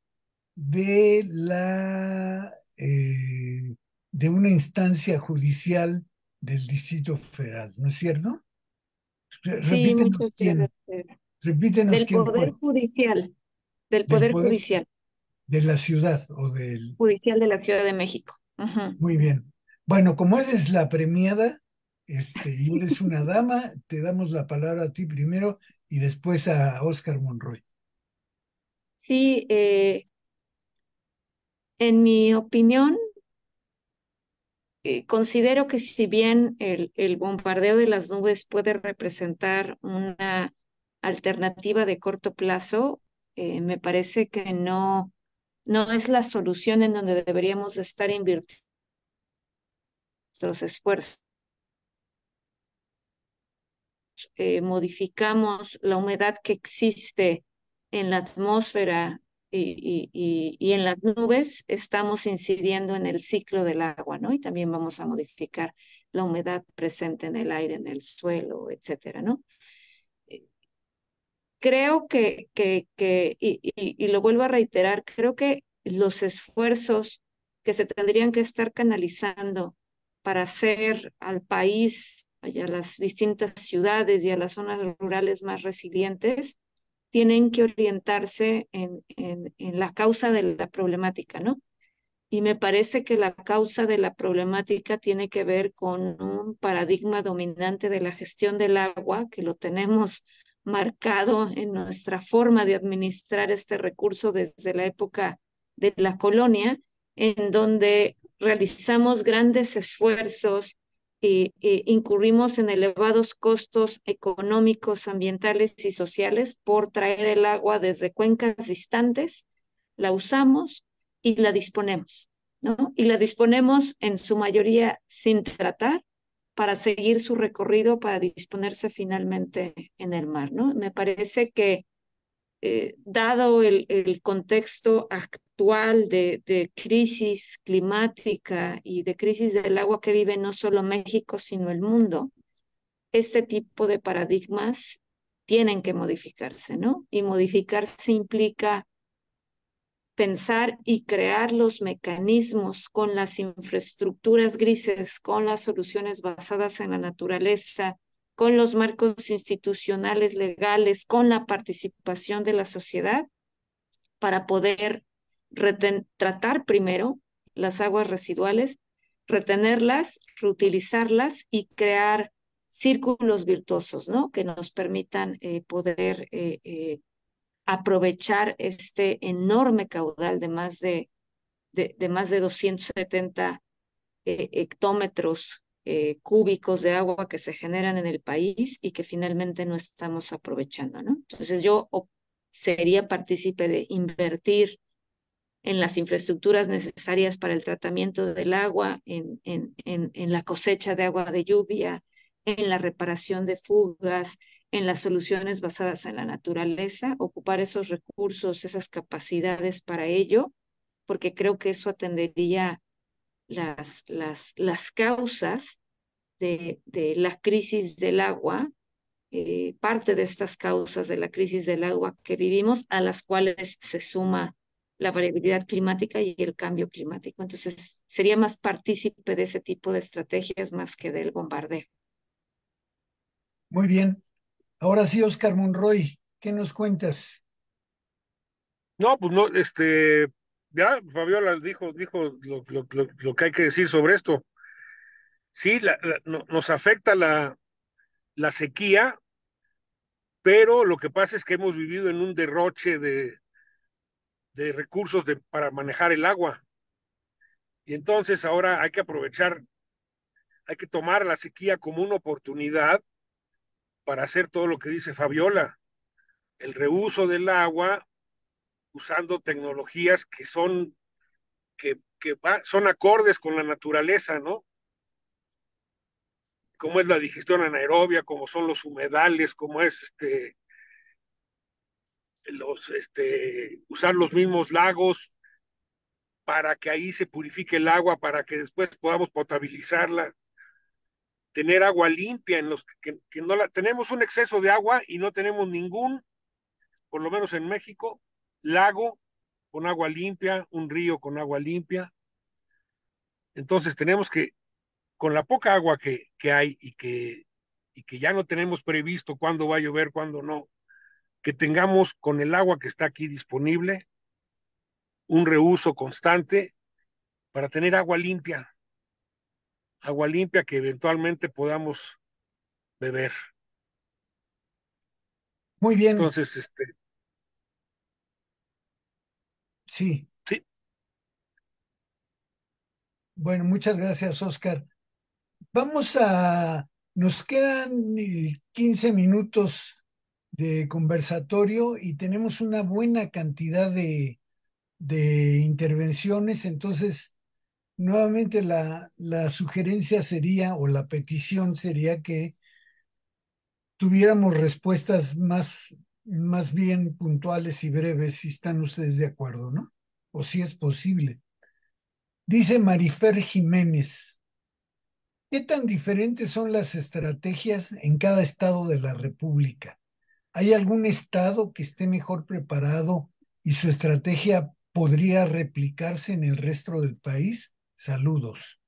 de la eh, de una instancia judicial del Distrito Federal, ¿no es cierto? Repítenos sí, repítenos quién. del Poder Judicial. Del Poder, Judicial. De la ciudad o del... Judicial de la Ciudad de México. Muy bien. Bueno, como eres la premiada este, y eres una dama, te damos la palabra a ti primero y después a Oscar Monroy. Sí, eh, en mi opinión, eh, considero que si bien el, bombardeo de las nubes puede representar una alternativa de corto plazo, eh, me parece que no, no es la solución en donde deberíamos estar invirtiendo nuestros esfuerzos. Eh, modificamos la humedad que existe en la atmósfera y, en las nubes estamos incidiendo en el ciclo del agua, ¿no? Y también vamos a modificar la humedad presente en el aire, en el suelo, etcétera, ¿no? Eh, creo que, y, y lo vuelvo a reiterar, creo que los esfuerzos que se tendrían que estar canalizando para hacer al país y a las distintas ciudades y a las zonas rurales más resilientes, tienen que orientarse en, la causa de la problemática, ¿no? Y me parece que la causa de la problemática tiene que ver con un paradigma dominante de la gestión del agua, que lo tenemos marcado en nuestra forma de administrar este recurso desde la época de la colonia, en donde realizamos grandes esfuerzos eh, eh, incurrimos en elevados costos económicos, ambientales y sociales por traer el agua desde cuencas distantes, la usamos y la disponemos, ¿no? Y la disponemos en su mayoría sin tratar para seguir su recorrido, para disponerse finalmente en el mar, ¿no? Me parece que, eh, dado el contexto actual, actual de, de, crisis climática y de crisis del agua que vive no solo México, sino el mundo, este tipo de paradigmas tienen que modificarse, ¿no? Y modificarse implica pensar y crear los mecanismos con las infraestructuras grises, con las soluciones basadas en la naturaleza, con los marcos institucionales legales, con la participación de la sociedad para poder tratar primero las aguas residuales, retenerlas, reutilizarlas y crear círculos virtuosos, ¿no? Que nos permitan eh, poder eh, eh, aprovechar este enorme caudal de más de, de, más de 270 hectómetros cúbicos de agua que se generan en el país y que finalmente no estamos aprovechando, ¿no? Entonces yo sería partícipe de invertir en las infraestructuras necesarias para el tratamiento del agua, en, en, en, la cosecha de agua de lluvia, en la reparación de fugas, en las soluciones basadas en la naturaleza, ocupar esos recursos, esas capacidades para ello, porque creo que eso atendería las, las, las causas de, de la crisis del agua, eh, parte de estas causas de la crisis del agua que vivimos, a las cuales se suma la variabilidad climática y el cambio climático. Entonces, sería más partícipe de ese tipo de estrategias más que del bombardeo. Muy bien. Ahora sí, Oscar Monroy, ¿qué nos cuentas? No, pues no, este, ya Fabiola dijo, dijo lo, que hay que decir sobre esto. Sí, nos afecta la, la sequía, pero lo que pasa es que hemos vivido en un derroche de, de recursos de, para manejar el agua. Y entonces ahora hay que aprovechar, hay que tomar la sequía como una oportunidad para hacer todo lo que dice Fabiola, el reuso del agua usando tecnologías que son que, son acordes con la naturaleza, ¿no? Como es la digestión anaerobia, como son los humedales, como es este los, este, usar los mismos lagos para que ahí se purifique el agua, para que después podamos potabilizarla, tener agua limpia en los que, que no la tenemos un exceso de agua y no tenemos ningún, por lo menos en México, lago con agua limpia, un río con agua limpia. Entonces tenemos que, con la poca agua que, hay y que, y que ya no tenemos previsto cuándo va a llover, cuándo no, que tengamos con el agua que está aquí disponible un reuso constante para tener agua limpia, agua limpia que eventualmente podamos beber. Muy bien. Entonces, este. Sí. Sí. Bueno, muchas gracias, Oscar. Vamos a. Nos quedan 15 eh, minutos de conversatorio y tenemos una buena cantidad de, de intervenciones, entonces nuevamente la, la, sugerencia sería o la petición sería que tuviéramos respuestas más, más bien puntuales y breves si están ustedes de acuerdo, ¿no? O si es posible. Dice Marifer Jiménez, ¿qué tan diferentes son las estrategias en cada estado de la República? ¿Hay algún estado que esté mejor preparado y su estrategia podría replicarse en el resto del país? Saludos.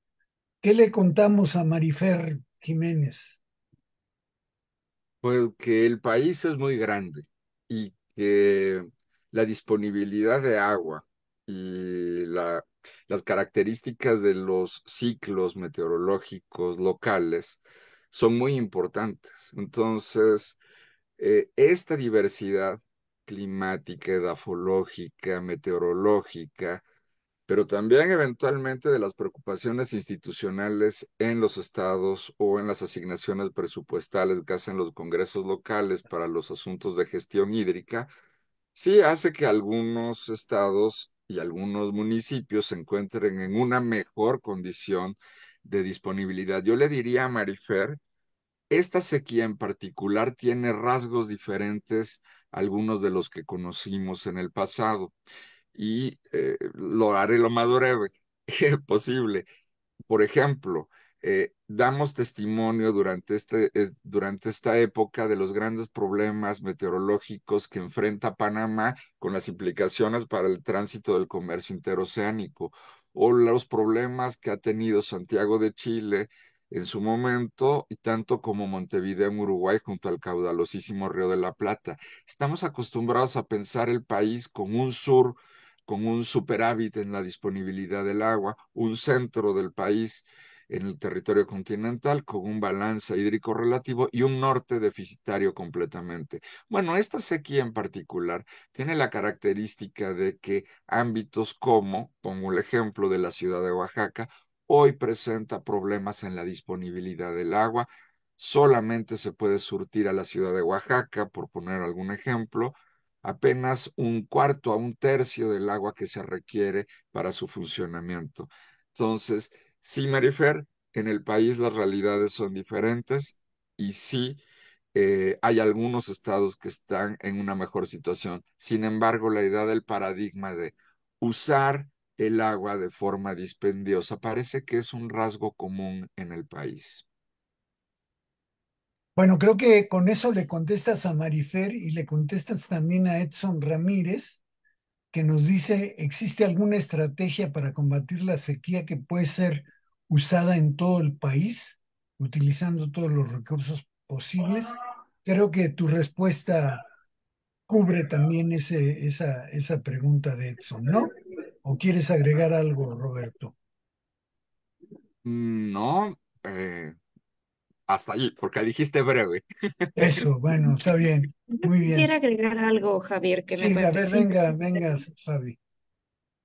¿Qué le contamos a Marifer Jiménez? Pues que el país es muy grande y que la disponibilidad de agua y las características de los ciclos meteorológicos locales son muy importantes. Entonces, eh, esta diversidad climática, edafológica, meteorológica, pero también eventualmente de las preocupaciones institucionales en los estados o en las asignaciones presupuestales que hacen los congresos locales para los asuntos de gestión hídrica, sí hace que algunos estados y algunos municipios se encuentren en una mejor condición de disponibilidad. Yo le diría a Marifer esta sequía en particular tiene rasgos diferentes a algunos de los que conocimos en el pasado y eh, lo haré lo más breve posible. Por ejemplo, eh, damos testimonio durante, este, durante esta época de los grandes problemas meteorológicos que enfrenta Panamá con las implicaciones para el tránsito del comercio interoceánico o los problemas que ha tenido Santiago de Chile en su momento y tanto como Montevideo en Uruguay junto al caudalosísimo Río de la Plata. Estamos acostumbrados a pensar el país con un sur, con un superávit en la disponibilidad del agua, un centro del país en el territorio continental con un balance hídrico relativo y un norte deficitario completamente. Bueno, esta sequía en particular tiene la característica de que ámbitos como, pongo el ejemplo de la ciudad de Oaxaca, hoy presenta problemas en la disponibilidad del agua. Solamente se puede surtir a la ciudad de Oaxaca, por poner algún ejemplo, apenas un cuarto a un tercio del agua que se requiere para su funcionamiento. Entonces, sí, Marifer, en el país las realidades son diferentes y sí eh, hay algunos estados que están en una mejor situación. Sin embargo, la idea del paradigma de usar el agua de forma dispendiosa. Parece que es un rasgo común en el país. Bueno, creo que con eso le contestas a Marifer y le contestas también a Edson Ramírez, que nos dice, ¿existe alguna estrategia para combatir la sequía que puede ser usada en todo el país, utilizando todos los recursos posibles? Creo que tu respuesta cubre también esa, esa pregunta de Edson, ¿no? ¿O quieres agregar algo, Roberto? Mm, no, eh, hasta ahí, porque dijiste breve. Eso, bueno, está bien. Muy bien. Quisiera agregar algo, Javier, que sí, me parece... venga, venga, Fabi.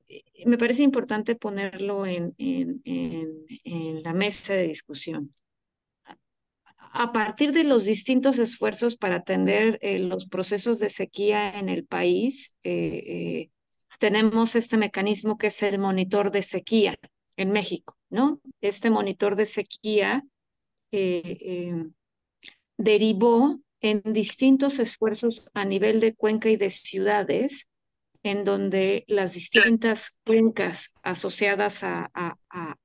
Eh, me parece importante ponerlo en, en, la mesa de discusión a partir de los distintos esfuerzos para atender eh, los procesos de sequía en el país, tenemos este mecanismo que es el monitor de sequía en México, ¿no? Este monitor de sequía eh, eh, derivó en distintos esfuerzos a nivel de cuenca y de ciudades, en donde las distintas cuencas asociadas a,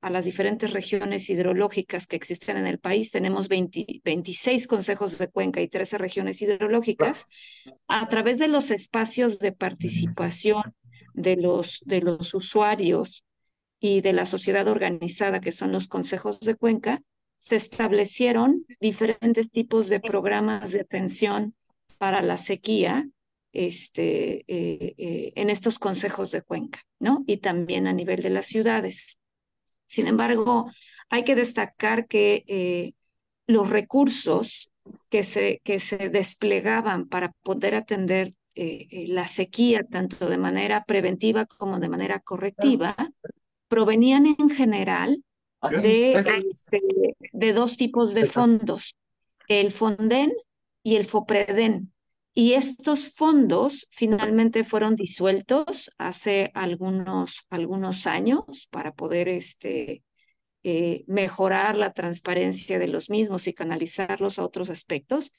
las diferentes regiones hidrológicas que existen en el país, tenemos 26 consejos de cuenca y 13 regiones hidrológicas, a través de los espacios de participación de los, de los usuarios y de la sociedad organizada, que son los consejos de Cuenca, se establecieron diferentes tipos de programas de atención para la sequía este, eh, eh, en estos consejos de Cuenca, ¿no? Y también a nivel de las ciudades. Sin embargo, hay que destacar que eh, los recursos que se, que se desplegaban para poder atender eh, eh, la sequía, tanto de manera preventiva como de manera correctiva, provenían en general este, de, dos tipos de fondos, el Fonden y el Fopreden. Y estos fondos finalmente fueron disueltos hace algunos, algunos años para poder este, eh, mejorar la transparencia de los mismos y canalizarlos a otros aspectos,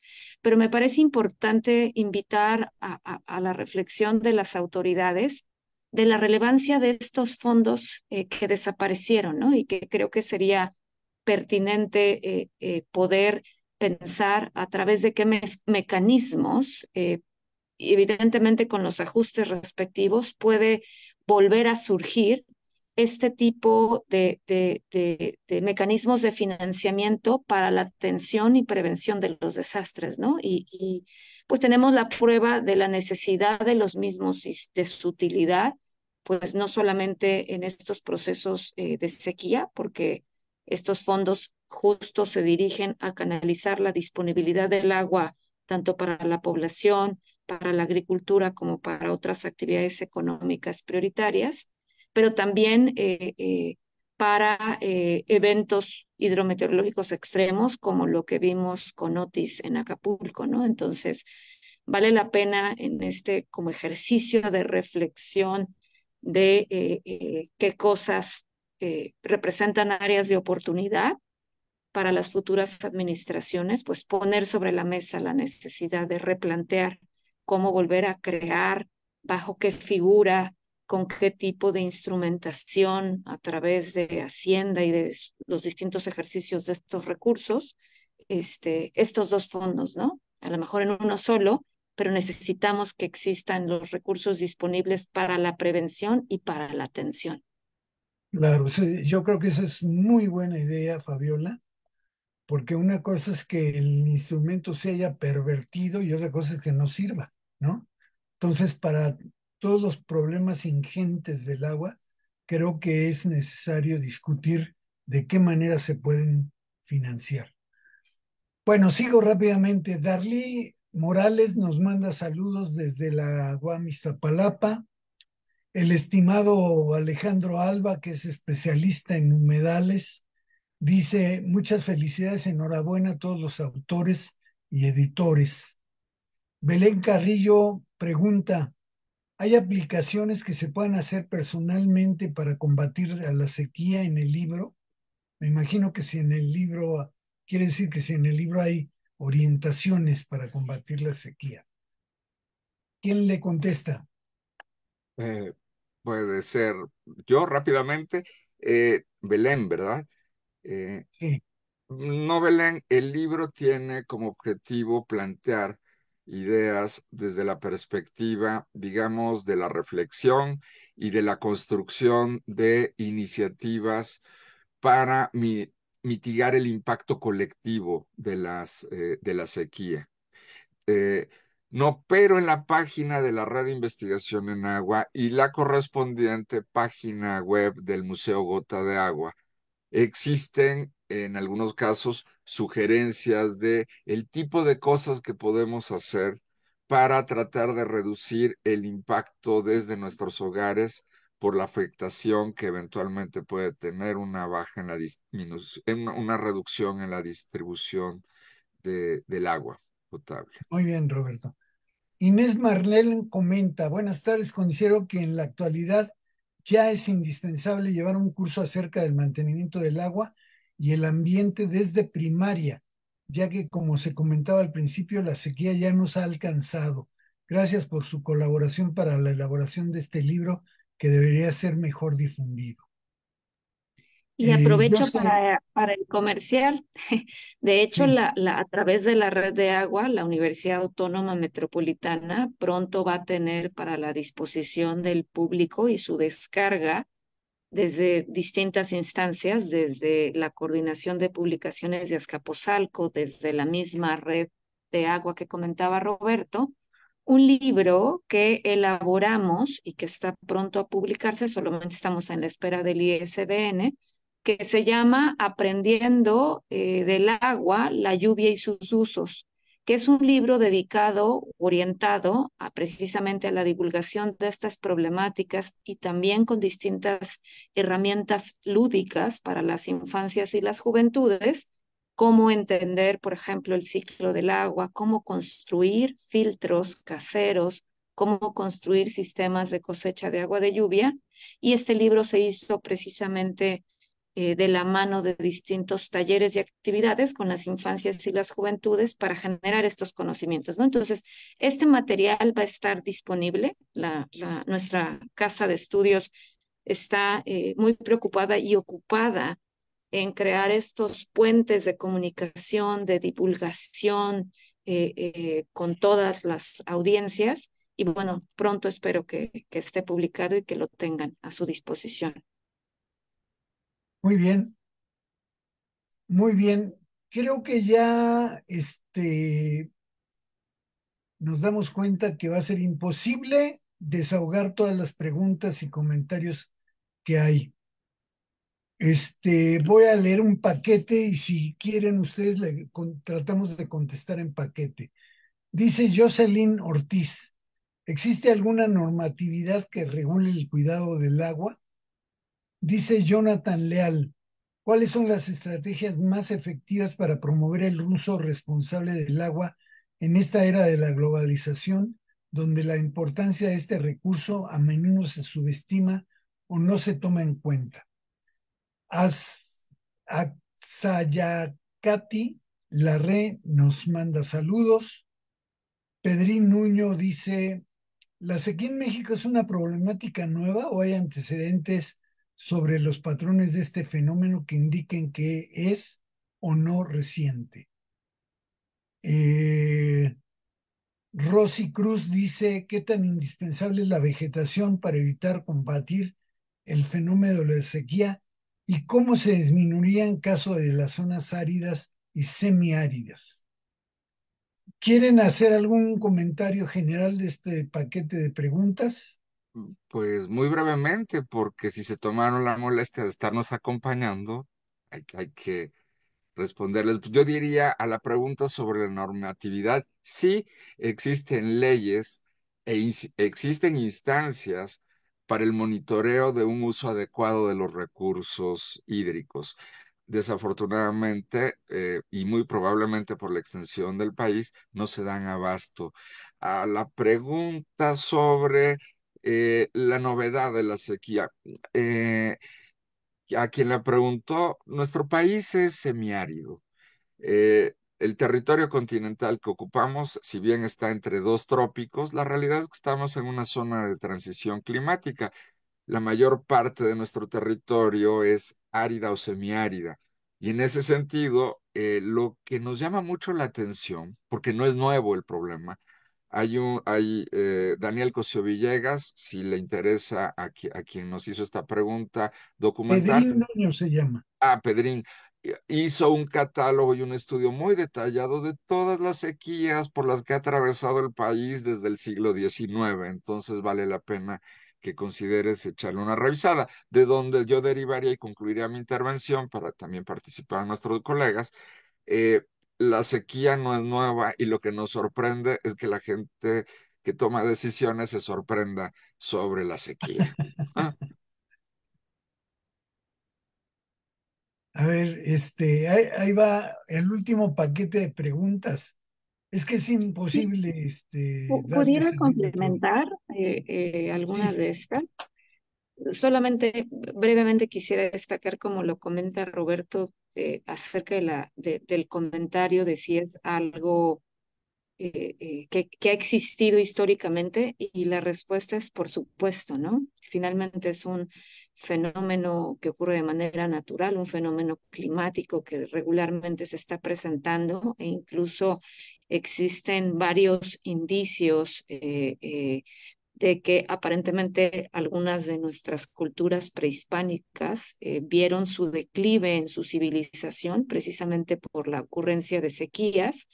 pero me parece importante invitar a, la reflexión de las autoridades de la relevancia de estos fondos eh, que desaparecieron, ¿no? Y que creo que sería pertinente eh, poder pensar a través de qué mecanismos, evidentemente con los ajustes respectivos, puede volver a surgir este tipo de, mecanismos de financiamiento para la atención y prevención de los desastres, ¿no? Y, pues tenemos la prueba de la necesidad de los mismos y de su utilidad, pues no solamente en estos procesos eh, de sequía, porque estos fondos justo se dirigen a canalizar la disponibilidad del agua tanto para la población, para la agricultura como para otras actividades económicas prioritarias pero también eh, eh, para eh, eventos hidrometeorológicos extremos como lo que vimos con Otis en Acapulco, ¿no? Entonces, vale la pena en este como ejercicio de reflexión de qué cosas representan áreas de oportunidad para las futuras administraciones, pues poner sobre la mesa la necesidad de replantear cómo volver a crear, bajo qué figura, con qué tipo de instrumentación a través de Hacienda y de los distintos ejercicios de estos recursos, este, estos dos fondos, ¿no? A lo mejor en uno solo, pero necesitamos que existan los recursos disponibles para la prevención y para la atención. Claro, yo creo que esa es muy buena idea, Fabiola, porque una cosa es que el instrumento se haya pervertido y otra cosa es que no sirva, ¿no? Entonces, para todos los problemas ingentes del agua, creo que es necesario discutir de qué manera se pueden financiar. Bueno, sigo rápidamente. Darly Morales nos manda saludos desde la Guamistapalapa. El estimado Alejandro Alba, que es especialista en humedales, dice muchas felicidades, enhorabuena a todos los autores y editores. Belén Carrillo pregunta, hay aplicaciones que se puedan hacer personalmente para combatir a la sequía en el libro. Me imagino que si en el libro, quiere decir que si en el libro hay orientaciones para combatir la sequía. ¿Quién le contesta? Eh, puede ser yo rápidamente. Eh, Belén, ¿verdad? Eh, no, Belén, el libro tiene como objetivo plantear ideas desde la perspectiva, digamos, de la reflexión y de la construcción de iniciativas para mitigar el impacto colectivo de, las, eh, de la sequía. Eh, no, pero en la página de la Red de Investigación en Agua y la correspondiente página web del Museo Gota de Agua existen en algunos casos sugerencias de el tipo de cosas que podemos hacer para tratar de reducir el impacto desde nuestros hogares por la afectación que eventualmente puede tener una baja en la disminución, una reducción en la distribución del agua potable. Muy bien, Roberto. Inés marlene comenta, buenas tardes, considero que en la actualidad ya es indispensable llevar un curso acerca del mantenimiento del agua y el ambiente desde primaria, ya que, como se comentaba al principio, la sequía ya nos ha alcanzado. Gracias por su colaboración para la elaboración de este libro que debería ser mejor difundido. Y eh, aprovecho para, el comercial. De hecho, la, a través de la red de agua, la Universidad Autónoma Metropolitana pronto va a tener para la disposición del público y su descarga desde distintas instancias, desde la coordinación de publicaciones de Azcapotzalco, desde la misma red de agua que comentaba Roberto, un libro que elaboramos y que está pronto a publicarse, solamente estamos en la espera del ISBN, que se llama Aprendiendo eh, del agua, la lluvia y sus usos, que es un libro dedicado, orientado a, precisamente a la divulgación de estas problemáticas y también con distintas herramientas lúdicas para las infancias y las juventudes, cómo entender, por ejemplo, el ciclo del agua, cómo construir filtros caseros, cómo construir sistemas de cosecha de agua de lluvia. Y este libro se hizo precisamente eh, de la mano de distintos talleres y actividades con las infancias y las juventudes para generar estos conocimientos. Entonces, este material va a estar disponible. nuestra casa de estudios está eh, muy preocupada y ocupada en crear estos puentes de comunicación, de divulgación eh, con todas las audiencias. Y bueno, pronto espero que, esté publicado y que lo tengan a su disposición. Muy bien. Muy bien. Creo que ya este, nos damos cuenta que va a ser imposible desahogar todas las preguntas y comentarios que hay. Este, voy a leer un paquete y si quieren ustedes le tratamos de contestar en paquete. Dice Jocelyn Ortiz, ¿existe alguna normatividad que regule el cuidado del agua? Dice Jonathan Leal, ¿cuáles son las estrategias más efectivas para promover el uso responsable del agua en esta era de la globalización, donde la importancia de este recurso a menudo se subestima o no se toma en cuenta? la Larre nos manda saludos. Pedrín Nuño dice, ¿la sequía en México es una problemática nueva o hay antecedentes sobre los patrones de este fenómeno que indiquen que es o no reciente. Eh, Rosy Cruz dice, ¿qué tan indispensable es la vegetación para evitar combatir el fenómeno de la sequía y cómo se disminuiría en caso de las zonas áridas y semiáridas? ¿Quieren hacer algún comentario general de este paquete de preguntas? Pues muy brevemente, porque si se tomaron la molestia de estarnos acompañando, hay, que responderles. Pues, yo diría a la pregunta sobre la normatividad, sí existen leyes e existen instancias para el monitoreo de un uso adecuado de los recursos hídricos. Desafortunadamente, eh, y muy probablemente por la extensión del país, no se dan abasto. A la pregunta sobre eh, la novedad de la sequía. Eh, a quien la preguntó, nuestro país es semiárido. Eh, el territorio continental que ocupamos, si bien está entre dos trópicos, la realidad es que estamos en una zona de transición climática. La mayor parte de nuestro territorio es árida o semiárida. Y en ese sentido, lo que nos llama mucho la atención, porque no es nuevo el problema, hay un, eh, Daniel Cosio Villegas, si le interesa a, quien nos hizo esta pregunta, documental. se llama. Ah, Pedrín. Eh, hizo un catálogo y un estudio muy detallado de todas las sequías por las que ha atravesado el país desde el siglo XIX. Entonces vale la pena que consideres echarle una revisada, de donde yo derivaría y concluiría mi intervención para también participar nuestros colegas. Eh, la sequía no es nueva y lo que nos sorprende es que la gente que toma decisiones se sorprenda sobre la sequía. Ah. A ver, este, ahí, va el último paquete de preguntas. Es que es imposible. Este, ¿Pudiera complementar eh, eh, alguna de estas? solamente brevemente quisiera destacar, como lo comenta Roberto, eh, acerca de la, del comentario de si es algo eh, eh, que, ha existido históricamente y la respuesta es por supuesto, ¿no? Finalmente es un fenómeno que ocurre de manera natural, un fenómeno climático que regularmente se está presentando e incluso existen varios indicios de que aparentemente algunas de nuestras culturas prehispánicas eh, vieron su declive en su civilización precisamente por la ocurrencia de sequías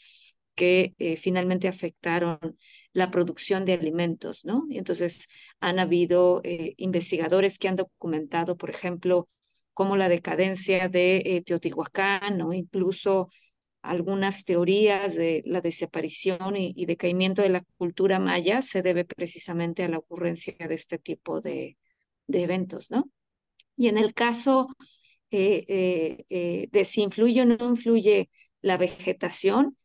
que eh, finalmente afectaron la producción de alimentos, ¿no? entonces han habido eh, investigadores que han documentado, por ejemplo, cómo la decadencia de Teotihuacán, o Incluso algunas teorías de la desaparición y, decaimiento de la cultura maya se debe precisamente a la ocurrencia de este tipo de, eventos, ¿no? Y en el caso eh, eh, eh, de si influye o no influye la vegetación,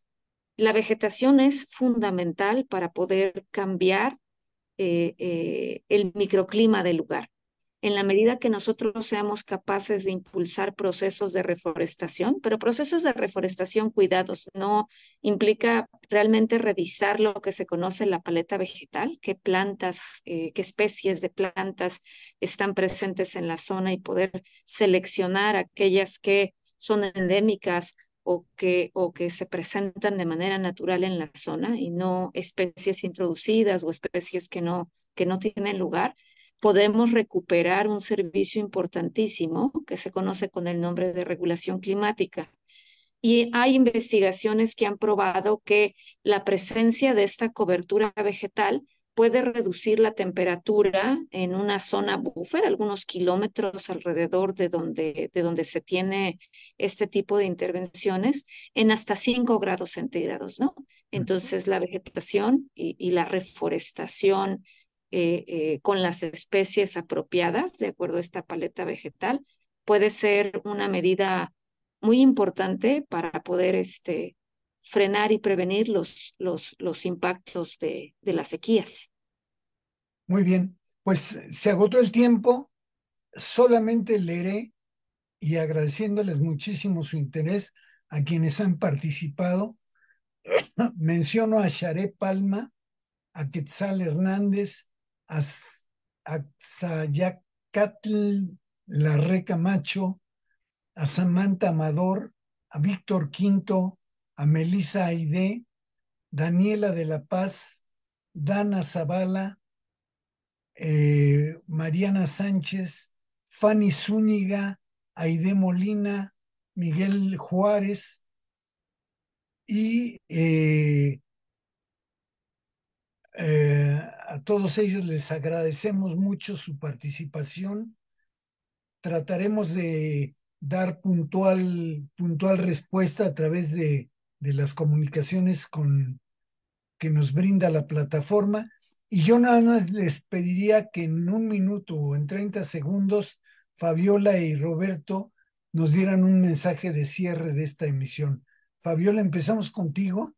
la vegetación es fundamental para poder cambiar el microclima del lugar en la medida que nosotros seamos capaces de impulsar procesos de reforestación, pero procesos de reforestación cuidados, no implica realmente revisar lo que se conoce en la paleta vegetal, qué plantas, eh, qué especies de plantas están presentes en la zona y poder seleccionar aquellas que son endémicas o que, o que se presentan de manera natural en la zona y no especies introducidas o especies que no tienen lugar podemos recuperar un servicio importantísimo que se conoce con el nombre de regulación climática. Y hay investigaciones que han probado que la presencia de esta cobertura vegetal puede reducir la temperatura en una zona buffer, algunos kilómetros alrededor de donde, de donde se tiene este tipo de intervenciones, en hasta 5 grados centígrados, ¿no? Entonces la vegetación y la reforestación eh, eh, con las especies apropiadas, de acuerdo a esta paleta vegetal, puede ser una medida muy importante para poder este, frenar y prevenir los, los, los impactos de, las sequías. Muy bien, pues eh, se agotó el tiempo, solamente leeré y agradeciéndoles muchísimo su interés a quienes han participado. Menciono a Sharé Palma, a Quetzal Hernández, a Axayacatl Larreca Macho, a Samantha Amador, a Víctor Quinto, a Melissa Aide, Daniela de la Paz, Dana Zavala, eh, Mariana Sánchez, Fanny Zúñiga, Aide Molina, Miguel Juárez y eh, eh, a todos ellos les agradecemos mucho su participación. Trataremos de dar puntual, puntual respuesta a través de, de las comunicaciones con, que nos brinda la plataforma. Y yo nada más les pediría que en un minuto o en 30 segundos, Fabiola y Roberto nos dieran un mensaje de cierre de esta emisión. Fabiola, empezamos contigo.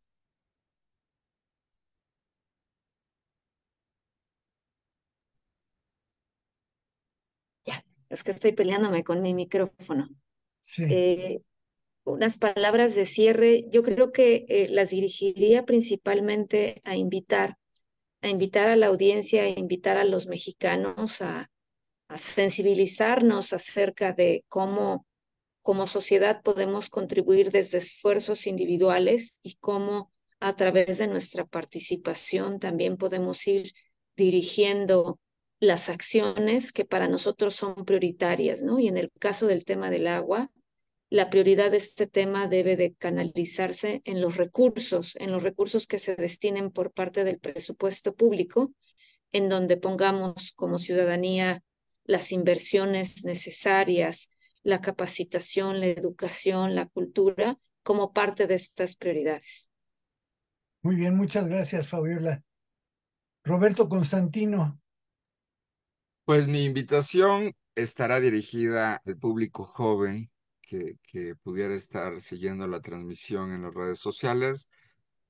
es que estoy peleándome con mi micrófono. Eh, unas palabras de cierre, yo creo que eh, las dirigiría principalmente a invitar, a invitar a la audiencia, a invitar a los mexicanos a, a sensibilizarnos acerca de cómo como sociedad podemos contribuir desde esfuerzos individuales y cómo a través de nuestra participación también podemos ir dirigiendo las acciones que para nosotros son prioritarias, ¿no? Y en el caso del tema del agua, la prioridad de este tema debe de canalizarse en los recursos, en los recursos que se destinen por parte del presupuesto público, en donde pongamos como ciudadanía las inversiones necesarias, la capacitación, la educación, la cultura, como parte de estas prioridades. Muy bien, muchas gracias, Fabiola. Roberto Constantino, pues mi invitación estará dirigida al público joven que, pudiera estar siguiendo la transmisión en las redes sociales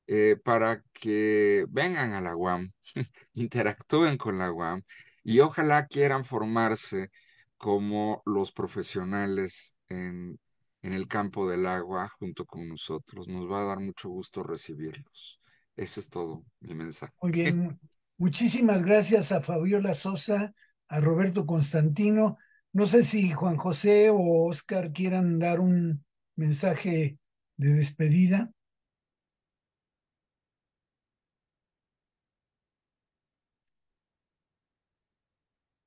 eh, para que vengan a la UAM, interactúen con la UAM y ojalá quieran formarse como los profesionales en, en el campo del agua junto con nosotros. Nos va a dar mucho gusto recibirlos. Eso es todo mi mensaje. Muy bien. Muchísimas gracias a Fabiola Sosa a Roberto Constantino. No sé si Juan José o Oscar quieran dar un mensaje de despedida.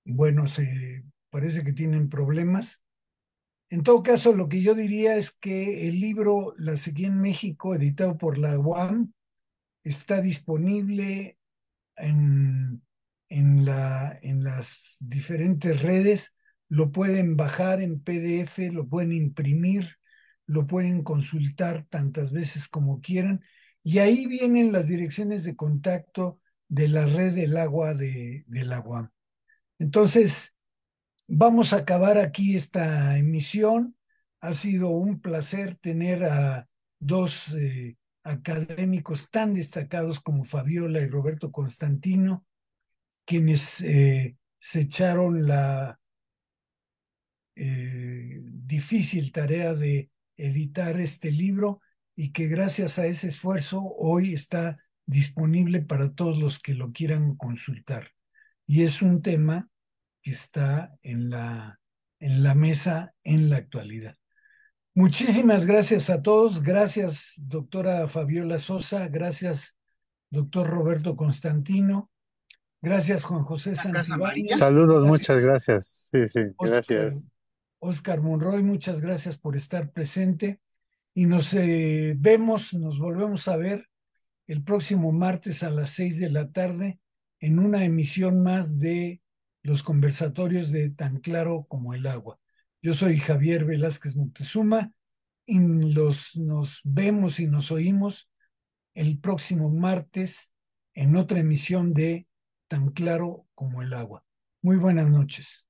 Bueno, se parece que tienen problemas. En todo caso, lo que yo diría es que el libro La sequía en México, editado por la UAM, está disponible en en, las diferentes redes, lo pueden bajar en PDF, lo pueden imprimir, lo pueden consultar tantas veces como quieran. Y ahí vienen las direcciones de contacto de la red del agua de, del Entonces, vamos a acabar aquí esta emisión. Ha sido un placer tener a dos eh, académicos tan destacados como Fabiola y Roberto Constantino quienes eh, se echaron la eh, difícil tarea de editar este libro y que gracias a ese esfuerzo hoy está disponible para todos los que lo quieran consultar. Y es un tema que está en la, en la mesa en la actualidad. Muchísimas gracias a todos. Gracias, doctora Fabiola Sosa. Gracias, doctor Roberto Constantino. Gracias, Juan José Santibáñez. Saludos, muchas gracias. Sí, sí, gracias. Oscar, Monroy, muchas gracias por estar presente. Y nos eh, vemos, nos volvemos a ver el próximo martes a las seis de la tarde en una emisión más de los conversatorios de Tan Claro como el Agua. Yo soy Javier Velázquez Montezuma y los, nos vemos y nos oímos el próximo martes en otra emisión de tan claro como el agua. Muy buenas noches.